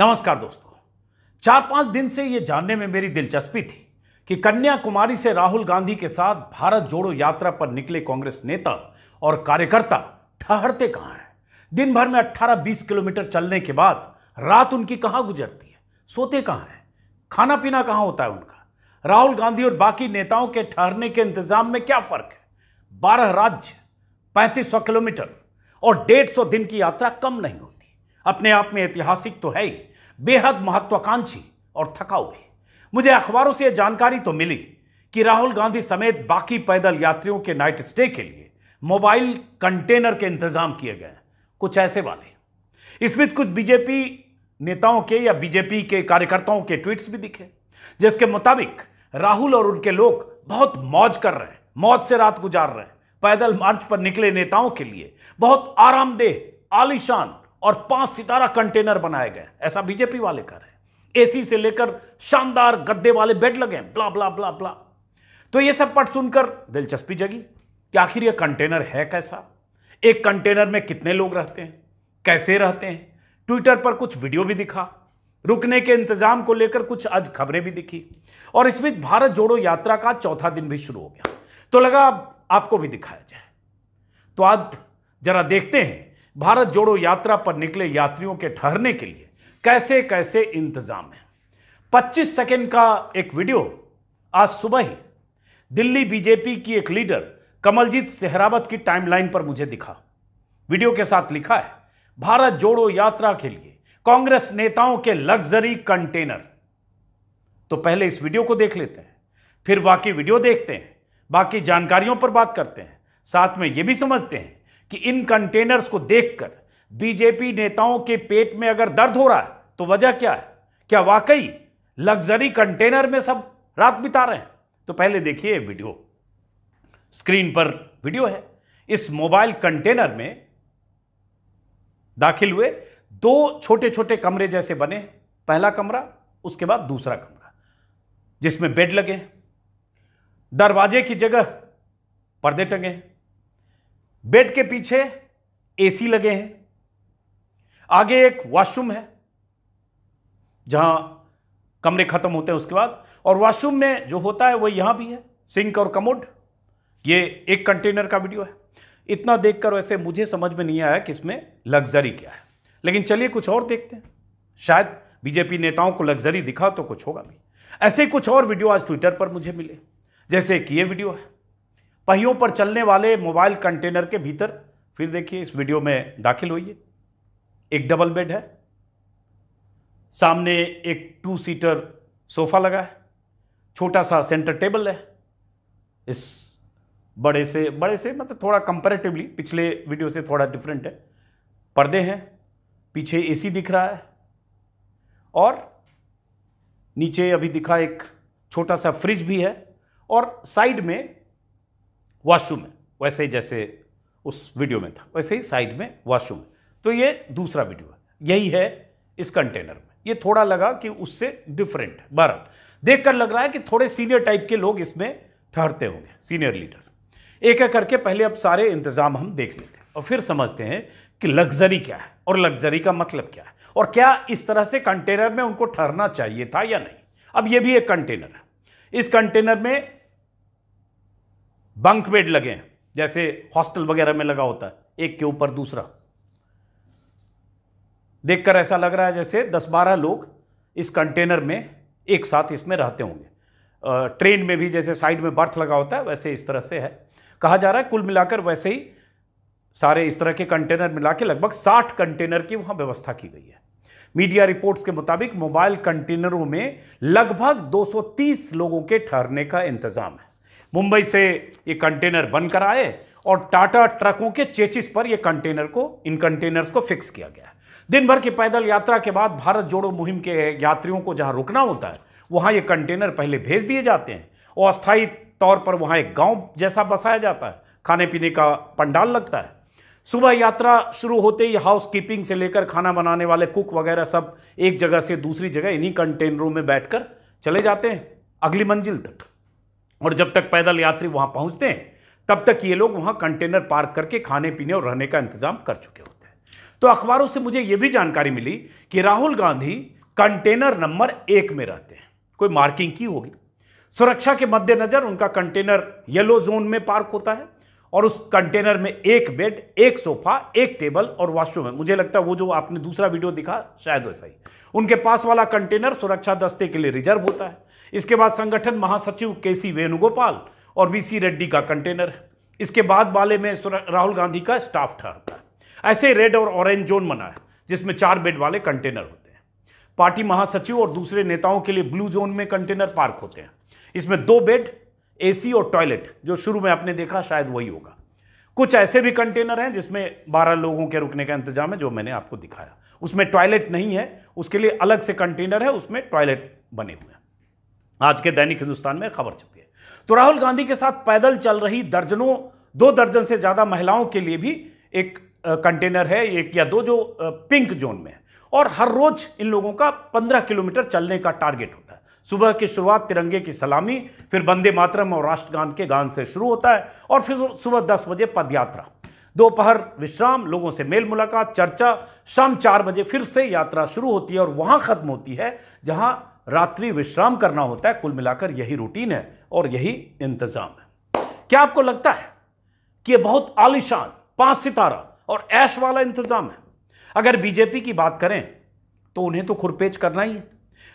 नमस्कार दोस्तों चार पांच दिन से ये जानने में मेरी दिलचस्पी थी कि कन्याकुमारी से राहुल गांधी के साथ भारत जोड़ो यात्रा पर निकले कांग्रेस नेता और कार्यकर्ता ठहरते कहाँ हैं दिन भर में 18-20 किलोमीटर चलने के बाद रात उनकी कहाँ गुजरती है सोते कहाँ हैं खाना पीना कहाँ होता है उनका राहुल गांधी और बाकी नेताओं के ठहरने के इंतजाम में क्या फर्क है बारह राज्य पैंतीस किलोमीटर और डेढ़ दिन की यात्रा कम नहीं होती अपने आप में ऐतिहासिक तो है ही बेहद महत्वाकांक्षी और थकाऊ भी मुझे अखबारों से जानकारी तो मिली कि राहुल गांधी समेत बाकी पैदल यात्रियों के नाइट स्टे के लिए मोबाइल कंटेनर के इंतजाम किए गए कुछ ऐसे वाले इसमें कुछ बीजेपी नेताओं के या बीजेपी के कार्यकर्ताओं के ट्वीट्स भी दिखे जिसके मुताबिक राहुल और उनके लोग बहुत मौज कर रहे हैं मौज से रात गुजार रहे हैं पैदल मार्च पर निकले नेताओं के लिए बहुत आरामदेह आलिशान और पांच सितारा कंटेनर बनाए गए ऐसा बीजेपी वाले कर रहे हैं एसी से लेकर शानदार गद्दे वाले बेड लगे हैं ब्ला ब्ला ब्ला ब्ला तो ये सब पट सुनकर दिलचस्पी जगी कि आखिर ये कंटेनर है कैसा एक कंटेनर में कितने लोग रहते हैं कैसे रहते हैं ट्विटर पर कुछ वीडियो भी दिखा रुकने के इंतजाम को लेकर कुछ आज खबरें भी दिखी और इस बीच भारत जोड़ो यात्रा का चौथा दिन भी शुरू हो गया तो लगा आपको भी दिखाया जाए तो आज जरा देखते हैं भारत जोड़ो यात्रा पर निकले यात्रियों के ठहरने के लिए कैसे कैसे इंतजाम है 25 सेकंड का एक वीडियो आज सुबह ही दिल्ली बीजेपी की एक लीडर कमलजीत सेहरावत की टाइमलाइन पर मुझे दिखा वीडियो के साथ लिखा है भारत जोड़ो यात्रा के लिए कांग्रेस नेताओं के लग्जरी कंटेनर तो पहले इस वीडियो को देख लेते हैं फिर बाकी वीडियो देखते हैं बाकी जानकारियों पर बात करते हैं साथ में यह भी समझते हैं कि इन कंटेनर्स को देखकर बीजेपी नेताओं के पेट में अगर दर्द हो रहा है तो वजह क्या है क्या वाकई लग्जरी कंटेनर में सब रात बिता रहे हैं तो पहले देखिए वीडियो स्क्रीन पर वीडियो है इस मोबाइल कंटेनर में दाखिल हुए दो छोटे छोटे कमरे जैसे बने पहला कमरा उसके बाद दूसरा कमरा जिसमें बेड लगे दरवाजे की जगह पर्दे टंगे बेड के पीछे एसी लगे हैं आगे एक वॉशरूम है जहां कमरे खत्म होते हैं उसके बाद और वॉशरूम में जो होता है वो यहां भी है सिंक और कमोड ये एक कंटेनर का वीडियो है इतना देखकर वैसे मुझे समझ में नहीं आया कि इसमें लग्जरी क्या है लेकिन चलिए कुछ और देखते हैं शायद बीजेपी नेताओं को लग्जरी दिखा तो कुछ होगा भी ऐसे कुछ और वीडियो आज ट्विटर पर मुझे मिले जैसे कि ये वीडियो है पहियों पर चलने वाले मोबाइल कंटेनर के भीतर फिर देखिए इस वीडियो में दाखिल होइए एक डबल बेड है सामने एक टू सीटर सोफा लगा है छोटा सा सेंटर टेबल है इस बड़े से बड़े से मतलब थोड़ा कंपैरेटिवली पिछले वीडियो से थोड़ा डिफरेंट है पर्दे हैं पीछे एसी दिख रहा है और नीचे अभी दिखा एक छोटा सा फ्रिज भी है और साइड में वॉशरूम है वैसे ही जैसे उस वीडियो में था वैसे ही साइड में वॉशरूम है तो ये दूसरा वीडियो है यही है इस कंटेनर में ये थोड़ा लगा कि उससे डिफरेंट है बहरहाल देख कर लग रहा है कि थोड़े सीनियर टाइप के लोग इसमें ठहरते होंगे सीनियर लीडर एक एक करके पहले अब सारे इंतज़ाम हम देख लेते हैं और फिर समझते हैं कि लग्जरी क्या है और लग्जरी का मतलब क्या है और क्या इस तरह से कंटेनर में उनको ठहरना चाहिए था या नहीं अब ये भी एक कंटेनर है इस कंटेनर में बंक बेड लगे हैं जैसे हॉस्टल वगैरह में लगा होता है एक के ऊपर दूसरा देखकर ऐसा लग रहा है जैसे 10-12 लोग इस कंटेनर में एक साथ इसमें रहते होंगे ट्रेन में भी जैसे साइड में बर्थ लगा होता है वैसे इस तरह से है कहा जा रहा है कुल मिलाकर वैसे ही सारे इस तरह के कंटेनर मिला के लगभग 60 कंटेनर की वहां व्यवस्था की गई है मीडिया रिपोर्ट्स के मुताबिक मोबाइल कंटेनरों में लगभग 230 लोगों के ठहरने का इंतजाम है मुंबई से ये कंटेनर बनकर आए और टाटा ट्रकों के चेचिस पर ये कंटेनर को इन कंटेनर्स को फिक्स किया गया दिन भर की पैदल यात्रा के बाद भारत जोड़ो मुहिम के यात्रियों को जहां रुकना होता है वहां ये कंटेनर पहले भेज दिए जाते हैं और अस्थायी तौर पर वहां एक गांव जैसा बसाया जाता है खाने पीने का पंडाल लगता है सुबह यात्रा शुरू होते ही हाउस कीपिंग से लेकर खाना बनाने वाले कुक वगैरह सब एक जगह से दूसरी जगह इन्हीं कंटेनरों में बैठकर चले जाते हैं अगली मंजिल तक और जब तक पैदल यात्री वहां पहुंचते हैं तब तक ये लोग वहां कंटेनर पार्क करके खाने पीने और रहने का इंतजाम कर चुके होते हैं तो अखबारों से मुझे यह भी जानकारी मिली कि राहुल गांधी कंटेनर नंबर एक में रहते हैं कोई मार्किंग की होगी सुरक्षा के मद्देनजर उनका कंटेनर येलो जोन में पार्क होता है और उस कंटेनर में एक बेड एक सोफा एक टेबल और वॉशरूम है मुझे लगता है वो जो आपने दूसरा वीडियो दिखा शायद वैसा ही उनके पास वाला कंटेनर सुरक्षा दस्ते के लिए रिजर्व होता है इसके बाद संगठन महासचिव के सी वेणुगोपाल और वीसी रेड्डी का कंटेनर है इसके बाद वाले में राहुल गांधी का स्टाफ ठहरता है ऐसे रेड और ऑरेंज जोन बना है जिसमें चार बेड वाले कंटेनर होते हैं पार्टी महासचिव और दूसरे नेताओं के लिए ब्लू जोन में कंटेनर पार्क होते हैं इसमें दो बेड एसी और टॉयलेट जो शुरू में आपने देखा शायद वही होगा कुछ ऐसे भी कंटेनर हैं जिसमें बारह लोगों के रुकने का इंतजाम है जो मैंने आपको दिखाया उसमें टॉयलेट नहीं है उसके लिए अलग से कंटेनर है उसमें टॉयलेट बने हुए हैं आज के दैनिक हिंदुस्तान में खबर छपी है तो राहुल गांधी के साथ पैदल चल रही दर्जनों दो दर्जन से ज़्यादा महिलाओं के लिए भी एक कंटेनर है एक या दो जो पिंक जोन में है और हर रोज इन लोगों का पंद्रह किलोमीटर चलने का टारगेट होता है सुबह की शुरुआत तिरंगे की सलामी फिर वंदे मातरम और राष्ट्रगान के गान से शुरू होता है और फिर सुबह दस बजे पदयात्रा दोपहर विश्राम लोगों से मेल मुलाकात चर्चा शाम चार बजे फिर से यात्रा शुरू होती है और वहां ख़त्म होती है जहां रात्रि विश्राम करना होता है कुल मिलाकर यही रूटीन है और यही इंतजाम है क्या आपको लगता है कि यह बहुत आलिशान पांच सितारा और ऐश वाला इंतजाम है अगर बीजेपी की बात करें तो उन्हें तो खुरपेच करना ही है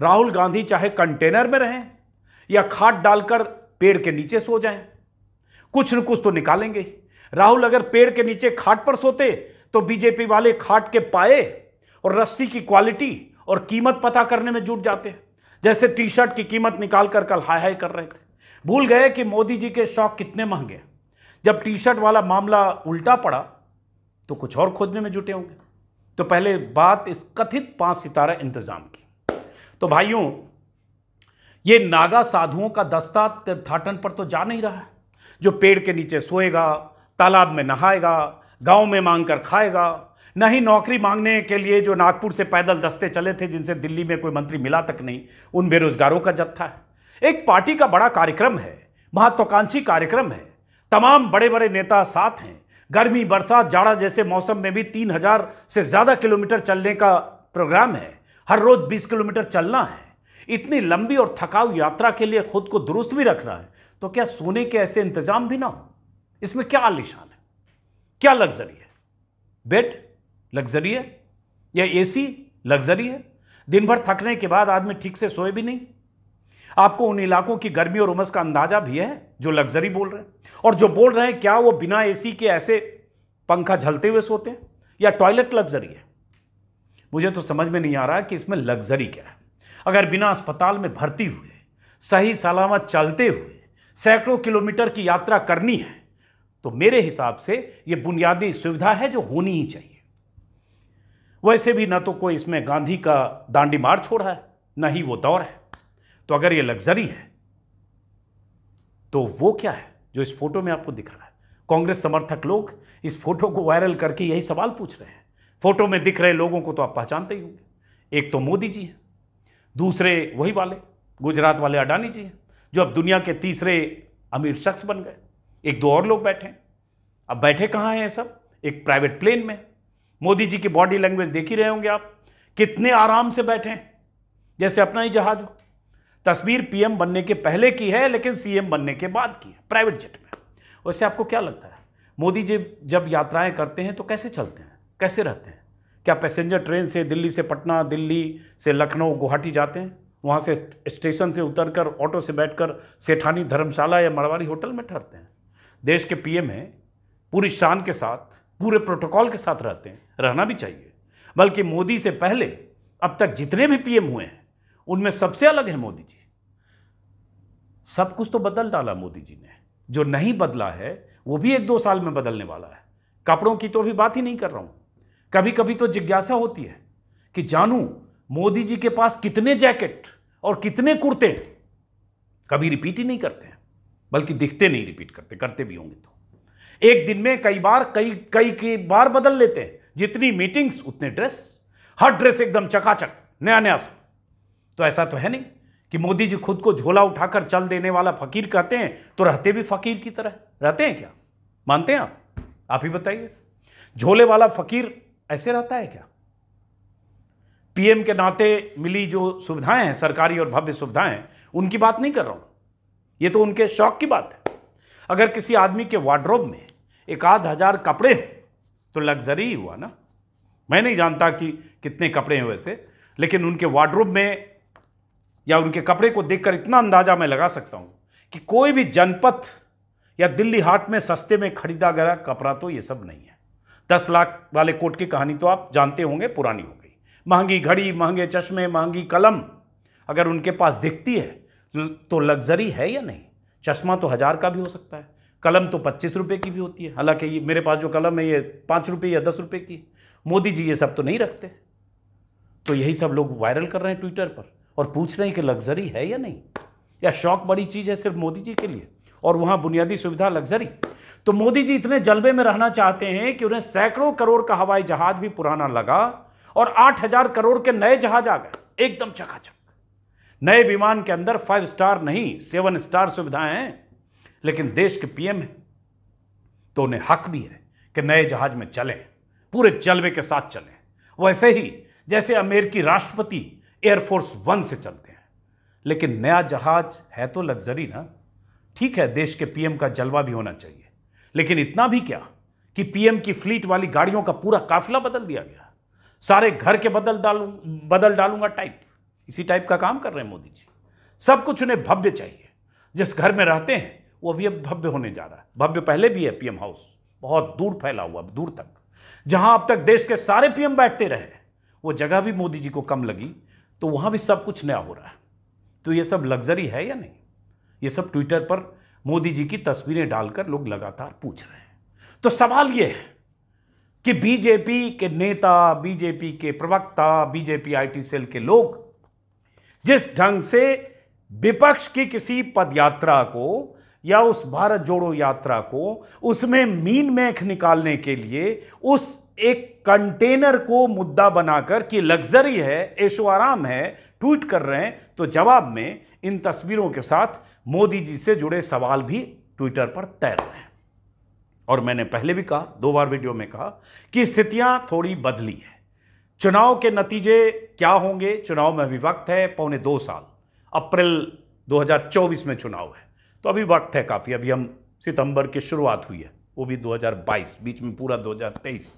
राहुल गांधी चाहे कंटेनर में रहें या खाद डालकर पेड़ के नीचे सो जाएं कुछ न कुछ तो निकालेंगे राहुल अगर पेड़ के नीचे खाट पर सोते तो बीजेपी वाले खाट के पाए और रस्सी की क्वालिटी और कीमत पता करने में जुट जाते हैं जैसे टी शर्ट की कीमत निकाल कर कल हाय हाय कर रहे थे भूल गए कि मोदी जी के शौक कितने महंगे जब टी शर्ट वाला मामला उल्टा पड़ा तो कुछ और खोजने में जुटे होंगे तो पहले बात इस कथित पांच सितारा इंतजाम की तो भाइयों ये नागा साधुओं का दस्ता तीर्थाटन पर तो जा नहीं रहा है जो पेड़ के नीचे सोएगा तालाब में नहाएगा गांव में मांग कर खाएगा न ही नौकरी मांगने के लिए जो नागपुर से पैदल दस्ते चले थे जिनसे दिल्ली में कोई मंत्री मिला तक नहीं उन बेरोजगारों का जत्था है एक पार्टी का बड़ा कार्यक्रम है महत्वाकांक्षी कार्यक्रम है तमाम बड़े बड़े नेता साथ हैं गर्मी बरसात जाड़ा जैसे मौसम में भी तीन हजार से ज़्यादा किलोमीटर चलने का प्रोग्राम है हर रोज़ बीस किलोमीटर चलना है इतनी लंबी और थकाऊ यात्रा के लिए खुद को दुरुस्त भी रखना है तो क्या सोने के ऐसे इंतजाम भी ना हो इसमें क्या आलिशान है क्या लग्जरी है बेट लग्जरी है या एसी लग्जरी है दिन भर थकने के बाद आदमी ठीक से सोए भी नहीं आपको उन इलाकों की गर्मी और उमस का अंदाजा भी है जो लग्जरी बोल रहे हैं और जो बोल रहे हैं क्या वो बिना एसी के ऐसे पंखा झलते हुए सोते हैं या टॉयलेट लग्जरी है मुझे तो समझ में नहीं आ रहा कि इसमें लग्जरी क्या है अगर बिना अस्पताल में भर्ती हुए सही सलामत चलते हुए सैकड़ों किलोमीटर की यात्रा करनी है तो मेरे हिसाब से ये बुनियादी सुविधा है जो होनी ही चाहिए वैसे भी ना तो कोई इसमें गांधी का दांडी मार छोड़ा है ना ही वो दौर है तो अगर ये लग्जरी है तो वो क्या है जो इस फोटो में आपको दिख रहा है कांग्रेस समर्थक लोग इस फोटो को वायरल करके यही सवाल पूछ रहे हैं फोटो में दिख रहे लोगों को तो आप पहचानते ही होंगे एक तो मोदी जी हैं दूसरे वही वाले गुजरात वाले अडानी जी हैं जो अब दुनिया के तीसरे अमीर शख्स बन गए एक दो और लोग बैठे अब बैठे कहाँ हैं सब एक प्राइवेट प्लेन में मोदी जी की बॉडी लैंग्वेज देख ही रहे होंगे आप कितने आराम से बैठे हैं जैसे अपना ही जहाज हो तस्वीर पीएम बनने के पहले की है लेकिन सीएम बनने के बाद की है प्राइवेट जेट में वैसे आपको क्या लगता है मोदी जी जब यात्राएं करते हैं तो कैसे चलते हैं कैसे रहते हैं क्या पैसेंजर ट्रेन से दिल्ली से पटना दिल्ली से लखनऊ गुवाहाटी जाते हैं वहाँ से स्टेशन से उतरकर ऑटो से बैठकर सेठानी धर्मशाला या मड़वारी होटल में ठहरते हैं देश के पीएम हैं पूरी शान के साथ पूरे प्रोटोकॉल के साथ रहते हैं रहना भी चाहिए बल्कि मोदी से पहले अब तक जितने भी पीएम हुए हैं उनमें सबसे अलग है मोदी जी सब कुछ तो बदल डाला मोदी जी ने जो नहीं बदला है वो भी एक दो साल में बदलने वाला है कपड़ों की तो भी बात ही नहीं कर रहा हूं कभी कभी तो जिज्ञासा होती है कि जानू मोदी जी के पास कितने जैकेट और कितने कुर्ते कभी रिपीट ही नहीं करते हैं बल्कि दिखते नहीं रिपीट करते करते भी होंगे तो एक दिन में कई बार कई कई की बार बदल लेते हैं जितनी मीटिंग्स उतने ड्रेस हर ड्रेस एकदम चकाचक नया नया सा तो ऐसा तो है नहीं कि मोदी जी खुद को झोला उठाकर चल देने वाला फकीर कहते हैं तो रहते भी फकीर की तरह रहते हैं क्या मानते हैं आप आप ही बताइए झोले वाला फकीर ऐसे रहता है क्या पीएम के नाते मिली जो सुविधाएं हैं सरकारी और भव्य सुविधाएं उनकी बात नहीं कर रहा हूं ये तो उनके शौक की बात है अगर किसी आदमी के वार्ड्रोब में एक आध हज़ार कपड़े तो लग्जरी ही हुआ ना मैं नहीं जानता कि कितने कपड़े हैं वैसे लेकिन उनके वार्ड्रोब में या उनके कपड़े को देखकर इतना अंदाज़ा मैं लगा सकता हूँ कि कोई भी जनपथ या दिल्ली हाट में सस्ते में खरीदा गया कपड़ा तो ये सब नहीं है दस लाख वाले कोट की कहानी तो आप जानते होंगे पुरानी हो गई महंगी घड़ी महंगे चश्मे महंगी कलम अगर उनके पास दिखती है तो लग्जरी है या नहीं चश्मा तो हज़ार का भी हो सकता है कलम तो पच्चीस रुपये की भी होती है हालांकि ये मेरे पास जो कलम है ये पाँच रुपये या दस रुपये की मोदी जी ये सब तो नहीं रखते तो यही सब लोग वायरल कर रहे हैं ट्विटर पर और पूछ रहे हैं कि लग्जरी है या नहीं या शौक बड़ी चीज़ है सिर्फ मोदी जी के लिए और वहाँ बुनियादी सुविधा लग्जरी तो मोदी जी इतने जलबे में रहना चाहते हैं कि उन्हें सैकड़ों करोड़ का हवाई जहाज भी पुराना लगा और आठ हजार करोड़ के नए जहाज आ गए एकदम चकाचक नए विमान के अंदर फाइव स्टार नहीं सेवन स्टार सुविधाएं हैं लेकिन देश के पीएम हैं तो उन्हें हक भी है कि नए जहाज में चलें पूरे जलवे के साथ चलें वैसे ही जैसे अमेरिकी राष्ट्रपति एयरफोर्स वन से चलते हैं लेकिन नया जहाज है तो लग्जरी ना ठीक है देश के पीएम का जलवा भी होना चाहिए लेकिन इतना भी क्या कि पीएम की फ्लीट वाली गाड़ियों का पूरा काफिला बदल दिया गया सारे घर के बदल डालू बदल डालूंगा टाइप इसी टाइप का काम कर रहे हैं मोदी जी सब कुछ उन्हें भव्य चाहिए जिस घर में रहते हैं वो अभी अब भव्य होने जा रहा है भव्य पहले भी है पीएम हाउस बहुत दूर फैला हुआ दूर तक जहां अब तक देश के सारे पीएम बैठते रहे वो जगह भी मोदी जी को कम लगी तो वहां भी सब कुछ नया हो रहा है तो ये सब लग्जरी है या नहीं ये सब ट्विटर पर मोदी जी की तस्वीरें डालकर लोग लगातार पूछ रहे हैं तो सवाल ये है कि बीजेपी के नेता बीजेपी के प्रवक्ता बीजेपी आईटी सेल के लोग जिस ढंग से विपक्ष की किसी पदयात्रा को या उस भारत जोड़ो यात्रा को उसमें मीन मैख निकालने के लिए उस एक कंटेनर को मुद्दा बनाकर कि लग्जरी है ऐशो आराम है ट्वीट कर रहे हैं तो जवाब में इन तस्वीरों के साथ मोदी जी से जुड़े सवाल भी ट्विटर पर तैर रहे हैं और मैंने पहले भी कहा दो बार वीडियो में कहा कि स्थितियां थोड़ी बदली है चुनाव के नतीजे क्या होंगे चुनाव में अभी वक्त है पौने दो साल अप्रैल 2024 में चुनाव है तो अभी वक्त है काफ़ी अभी हम सितंबर की शुरुआत हुई है वो भी 2022 बीच में पूरा 2023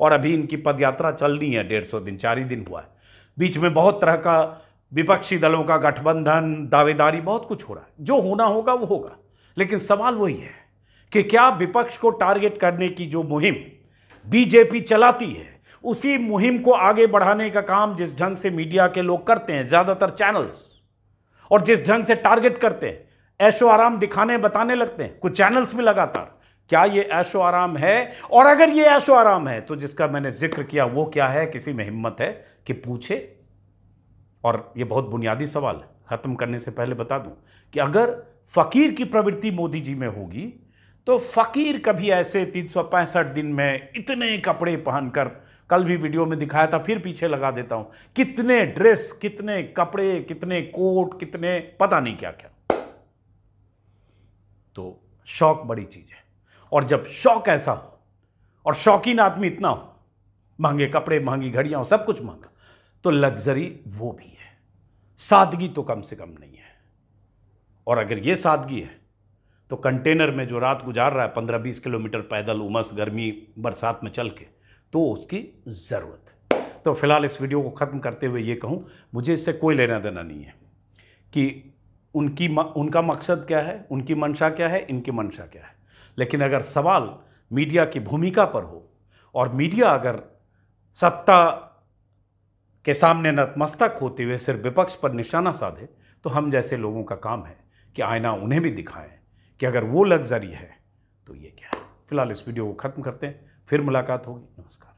और अभी इनकी पदयात्रा चल रही है डेढ़ सौ दिन चार ही दिन हुआ है बीच में बहुत तरह का विपक्षी दलों का गठबंधन दावेदारी बहुत कुछ हो रहा है जो होना होगा वो होगा लेकिन सवाल वही है कि क्या विपक्ष को टारगेट करने की जो मुहिम बीजेपी चलाती है उसी मुहिम को आगे बढ़ाने का काम जिस ढंग से मीडिया के लोग करते हैं ज़्यादातर चैनल्स और जिस ढंग से टारगेट करते हैं ऐशो आराम दिखाने बताने लगते हैं कुछ चैनल्स में लगातार क्या ये ऐशो आराम है और अगर ये ऐशो आराम है तो जिसका मैंने जिक्र किया वो क्या है किसी में हिम्मत है कि पूछे और ये बहुत बुनियादी सवाल है ख़त्म करने से पहले बता दूं कि अगर फ़कीर की प्रवृत्ति मोदी जी में होगी तो फ़कीर कभी ऐसे तीन दिन में इतने कपड़े पहनकर कल भी वीडियो में दिखाया था फिर पीछे लगा देता हूं कितने ड्रेस कितने कपड़े कितने कोट कितने पता नहीं क्या क्या तो शौक बड़ी चीज़ है और जब शौक ऐसा हो और शौकीन आदमी इतना हो महंगे कपड़े महंगी घड़ियां हो सब कुछ महंगा तो लग्जरी वो भी है सादगी तो कम से कम नहीं है और अगर ये सादगी है तो कंटेनर में जो रात गुजार रहा है पंद्रह बीस किलोमीटर पैदल उमस गर्मी बरसात में चल के तो उसकी ज़रूरत है तो फिलहाल इस वीडियो को ख़त्म करते हुए ये कहूँ मुझे इससे कोई लेना देना नहीं है कि उनकी उनका मकसद क्या है उनकी मंशा क्या है इनकी मंशा क्या है लेकिन अगर सवाल मीडिया की भूमिका पर हो और मीडिया अगर सत्ता के सामने नतमस्तक होते हुए सिर्फ विपक्ष पर निशाना साधे तो हम जैसे लोगों का काम है कि आईना उन्हें भी दिखाएं कि अगर वो लग्जरी है तो ये क्या है फिलहाल इस वीडियो को ख़त्म करते हैं फिर मुलाकात होगी नमस्कार